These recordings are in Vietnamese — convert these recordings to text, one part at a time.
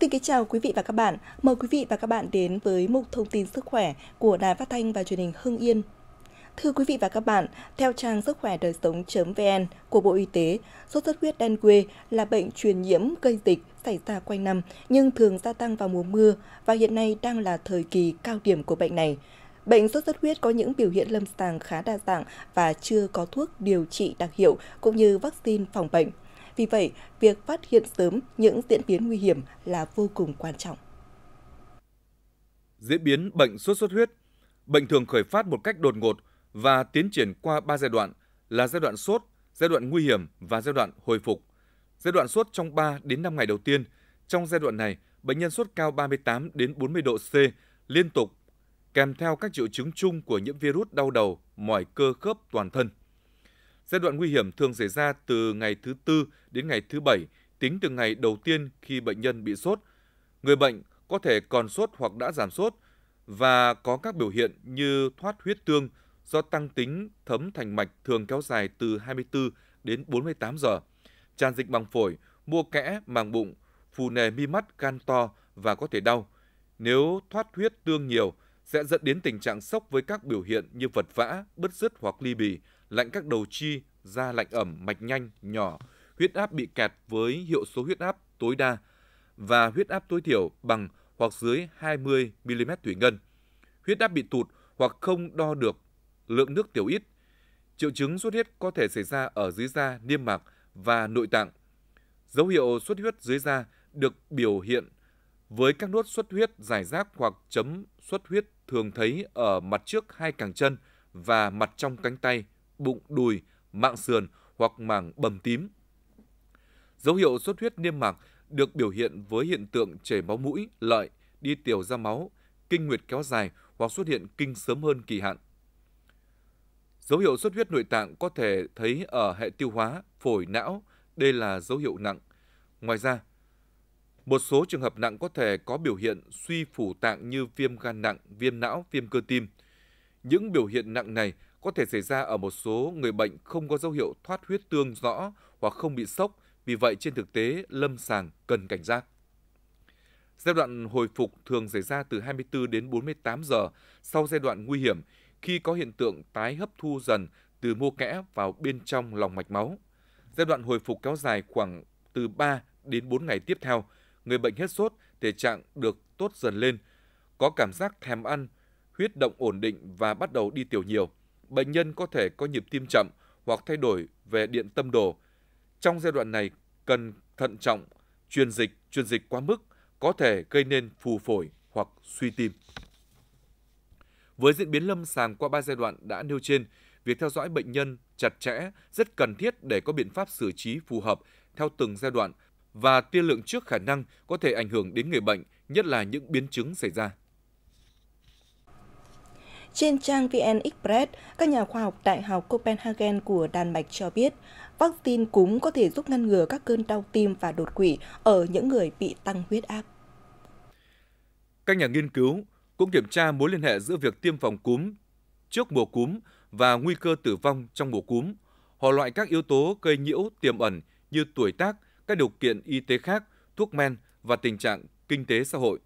Xin kính chào quý vị và các bạn. Mời quý vị và các bạn đến với mục thông tin sức khỏe của Đài Phát thanh và Truyền hình Hưng Yên. Thưa quý vị và các bạn, theo trang sức khỏe đời sống.vn của Bộ Y tế, sốt xuất huyết đen quê là bệnh truyền nhiễm gây dịch xảy ra quanh năm nhưng thường gia tăng vào mùa mưa và hiện nay đang là thời kỳ cao điểm của bệnh này. Bệnh sốt xuất huyết có những biểu hiện lâm sàng khá đa dạng và chưa có thuốc điều trị đặc hiệu cũng như vaccine phòng bệnh. Vì vậy, việc phát hiện sớm những diễn biến nguy hiểm là vô cùng quan trọng. Diễn biến bệnh sốt xuất huyết Bệnh thường khởi phát một cách đột ngột và tiến triển qua 3 giai đoạn là giai đoạn sốt, giai đoạn nguy hiểm và giai đoạn hồi phục. Giai đoạn sốt trong 3 đến 5 ngày đầu tiên, trong giai đoạn này, bệnh nhân sốt cao 38 đến 40 độ C liên tục kèm theo các triệu chứng chung của nhiễm virus đau đầu, mỏi cơ khớp toàn thân. Giai đoạn nguy hiểm thường xảy ra từ ngày thứ tư đến ngày thứ bảy, tính từ ngày đầu tiên khi bệnh nhân bị sốt. Người bệnh có thể còn sốt hoặc đã giảm sốt và có các biểu hiện như thoát huyết tương do tăng tính thấm thành mạch thường kéo dài từ 24 đến 48 giờ, tràn dịch bằng phổi, mua kẽ, màng bụng, phù nề mi mắt, gan to và có thể đau. Nếu thoát huyết tương nhiều, sẽ dẫn đến tình trạng sốc với các biểu hiện như vật vã, bứt rứt hoặc ly bì, lạnh các đầu chi, da lạnh ẩm, mạch nhanh, nhỏ, huyết áp bị kẹt với hiệu số huyết áp tối đa và huyết áp tối thiểu bằng hoặc dưới 20 mm thủy ngân. Huyết áp bị tụt hoặc không đo được lượng nước tiểu ít. Triệu chứng xuất huyết có thể xảy ra ở dưới da, niêm mạc và nội tạng. Dấu hiệu xuất huyết dưới da được biểu hiện với các nốt xuất huyết dài rác hoặc chấm xuất huyết thường thấy ở mặt trước hai càng chân và mặt trong cánh tay, bụng đùi, mạng sườn hoặc mảng bầm tím. Dấu hiệu xuất huyết niêm mạc được biểu hiện với hiện tượng chảy máu mũi, lợi, đi tiểu ra máu, kinh nguyệt kéo dài hoặc xuất hiện kinh sớm hơn kỳ hạn. Dấu hiệu xuất huyết nội tạng có thể thấy ở hệ tiêu hóa, phổi, não, đây là dấu hiệu nặng. Ngoài ra, một số trường hợp nặng có thể có biểu hiện suy phủ tạng như viêm gan nặng, viêm não, viêm cơ tim. Những biểu hiện nặng này có thể xảy ra ở một số người bệnh không có dấu hiệu thoát huyết tương rõ hoặc không bị sốc, vì vậy trên thực tế lâm sàng cần cảnh giác. Giai đoạn hồi phục thường xảy ra từ 24 đến 48 giờ sau giai đoạn nguy hiểm khi có hiện tượng tái hấp thu dần từ mô kẽ vào bên trong lòng mạch máu. Giai đoạn hồi phục kéo dài khoảng từ 3 đến 4 ngày tiếp theo, người bệnh hết sốt, thể trạng được tốt dần lên, có cảm giác thèm ăn, huyết động ổn định và bắt đầu đi tiểu nhiều – bệnh nhân có thể có nhịp tim chậm hoặc thay đổi về điện tâm đồ. Trong giai đoạn này cần thận trọng, truyền dịch, truyền dịch quá mức có thể gây nên phù phổi hoặc suy tim. Với diễn biến lâm sàng qua 3 giai đoạn đã nêu trên, việc theo dõi bệnh nhân chặt chẽ rất cần thiết để có biện pháp xử trí phù hợp theo từng giai đoạn và tiên lượng trước khả năng có thể ảnh hưởng đến người bệnh, nhất là những biến chứng xảy ra. Trên trang VN Express, các nhà khoa học Đại học Copenhagen của Đan Mạch cho biết, vaccine cúm có thể giúp ngăn ngừa các cơn đau tim và đột quỵ ở những người bị tăng huyết áp. Các nhà nghiên cứu cũng kiểm tra mối liên hệ giữa việc tiêm phòng cúm trước mùa cúm và nguy cơ tử vong trong mùa cúm. Họ loại các yếu tố gây nhiễu tiềm ẩn như tuổi tác, các điều kiện y tế khác, thuốc men và tình trạng kinh tế xã hội.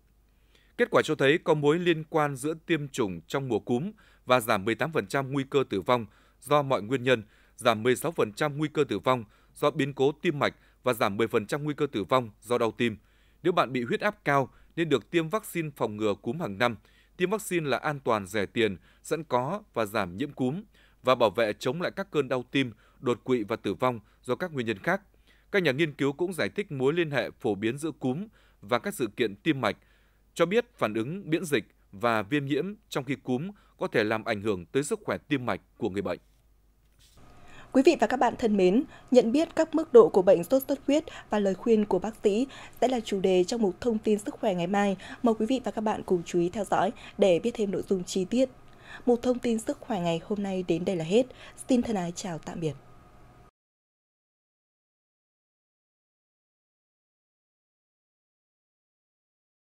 Kết quả cho thấy có mối liên quan giữa tiêm chủng trong mùa cúm và giảm 18% nguy cơ tử vong do mọi nguyên nhân, giảm 16% nguy cơ tử vong do biến cố tim mạch và giảm 10% nguy cơ tử vong do đau tim. Nếu bạn bị huyết áp cao nên được tiêm vaccine phòng ngừa cúm hàng năm. Tiêm vaccine là an toàn rẻ tiền, sẵn có và giảm nhiễm cúm và bảo vệ chống lại các cơn đau tim, đột quỵ và tử vong do các nguyên nhân khác. Các nhà nghiên cứu cũng giải thích mối liên hệ phổ biến giữa cúm và các sự kiện tim mạch cho biết phản ứng miễn dịch và viêm nhiễm trong khi cúm có thể làm ảnh hưởng tới sức khỏe tim mạch của người bệnh. Quý vị và các bạn thân mến, nhận biết các mức độ của bệnh sốt xuất huyết và lời khuyên của bác sĩ sẽ là chủ đề trong mục thông tin sức khỏe ngày mai. Mời quý vị và các bạn cùng chú ý theo dõi để biết thêm nội dung chi tiết. Một thông tin sức khỏe ngày hôm nay đến đây là hết. Xin thân ái chào tạm biệt.